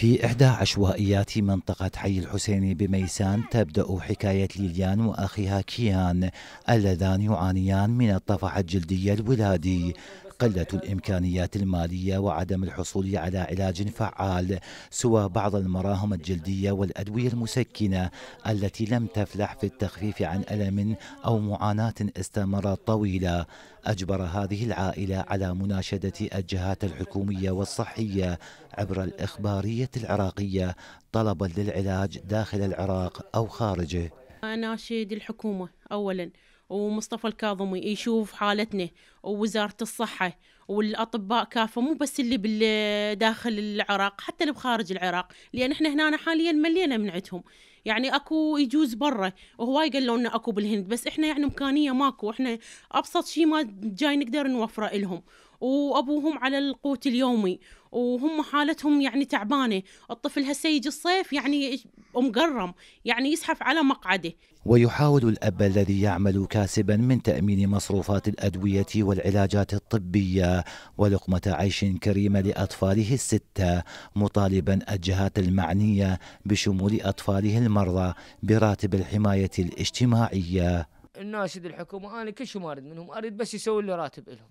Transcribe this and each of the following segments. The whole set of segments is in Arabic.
في إحدى عشوائيات منطقة حي الحسيني بميسان تبدأ حكاية ليليان وأخيها كيان اللذان يعانيان من الطفح الجلدي الولادي قلة الإمكانيات المالية وعدم الحصول على علاج فعال سوى بعض المراهم الجلدية والأدوية المسكنة التي لم تفلح في التخفيف عن ألم أو معاناة استمرت طويلة أجبر هذه العائلة على مناشدة الجهات الحكومية والصحية عبر الإخبارية العراقية طلبا للعلاج داخل العراق أو خارجه أناشد الحكومة أولا ومصطفى الكاظمي يشوف حالتنا ووزارة الصحة والاطباء كافه مو بس اللي بالداخل العراق حتى اللي بخارج العراق لان احنا هنا حاليا ملينا من عندهم يعني اكو يجوز برا وهواي قالوا لنا اكو بالهند بس احنا يعني امكانيه ماكو احنا ابسط شيء ما جاي نقدر نوفره لهم وابوهم على القوت اليومي وهم حالتهم يعني تعبانه الطفل هسه يجي الصيف يعني مقرم يعني يزحف على مقعده ويحاول الاب الذي يعمل كاسبا من تامين مصروفات الادويه و والعلاجات الطبية ولقمة عيش كريمة لأطفاله الستة مطالبا الجهات المعنية بشمول أطفاله المرضى براتب الحماية الاجتماعية الناشد الحكومة أنا كل شيء ما أريد منهم أريد بس يسوي لي راتب لهم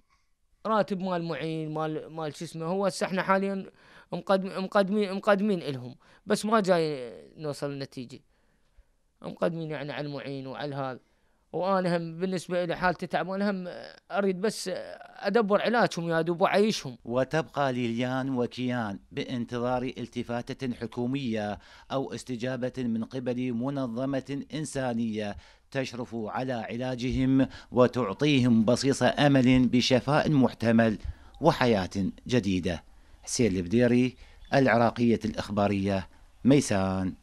راتب مال معين مال مال شو اسمه هو هسه احنا حاليا مقدم مقدمين مقدمين لهم بس ما جاي نوصل لنتيجه مقدمين يعني على المعين وعلى هذا وانا هم بالنسبه لي حالتي تعبان هم اريد بس ادبر علاجهم يا دوب واعيشهم. وتبقى ليليان وكيان بانتظار التفاته حكوميه او استجابه من قبل منظمه انسانيه تشرف على علاجهم وتعطيهم بصيص امل بشفاء محتمل وحياه جديده. حسين البديري العراقيه الاخباريه ميسان